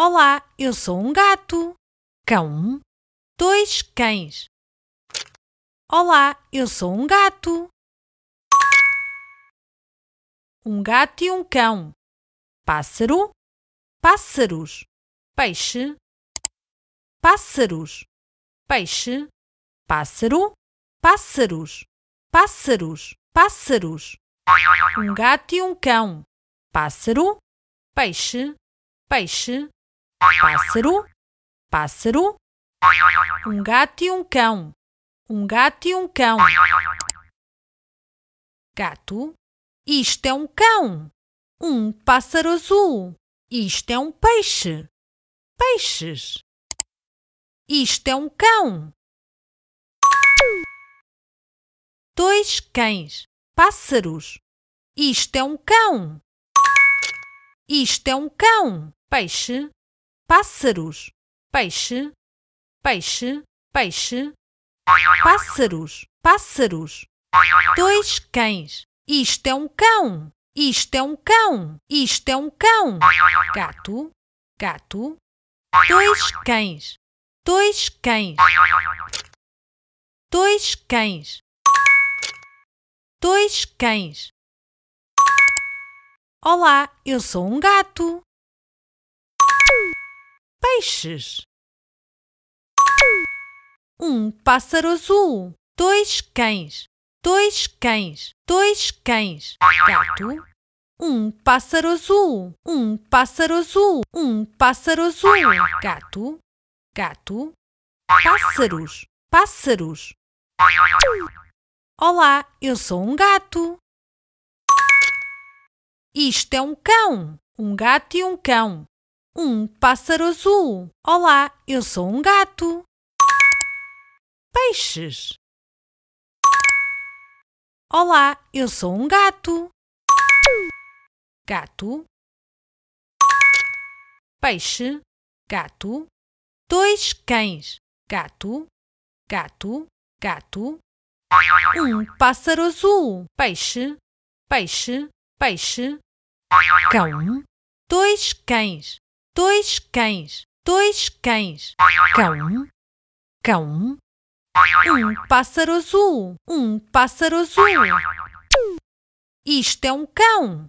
Olá, eu sou um gato. Cão. Dois cães. Olá, eu sou um gato. Um gato e um cão. Pássaro. Pássaros. Peixe. Pássaros. Peixe. Pássaro. Pássaros. Pássaros. Pássaros. Um gato e um cão. Pássaro. Peixe. Peixe pássaro, pássaro, um gato e um cão, um gato e um cão. Gato, isto é um cão, um pássaro azul, isto é um peixe, peixes. Isto é um cão. Dois cães, pássaros. Isto é um cão. Isto é um cão, peixe pássaros, peixe, peixe, peixe, pássaros, pássaros. Dois cães. Isto é um cão. Isto é um cão. Isto é um cão. Gato, gato. Dois cães. Dois cães. Dois cães. Dois cães. Olá, eu sou um gato peixes. Um pássaro azul. Dois cães. Dois cães. Dois cães. Gato. Um pássaro azul. Um pássaro azul. Um pássaro azul. Gato. Gato. Pássaros. Pássaros. Olá, eu sou um gato. Isto é um cão. Um gato e um cão um pássaro azul. Olá, eu sou um gato. Peixes. Olá, eu sou um gato. Gato. Peixe. Gato. Dois cães. Gato. Gato. Gato. Um pássaro azul. Peixe. Peixe. Peixe. Cão. Dois cães dois cães, dois cães, cão, cão, um pássaro azul, um pássaro azul. Isto é um cão.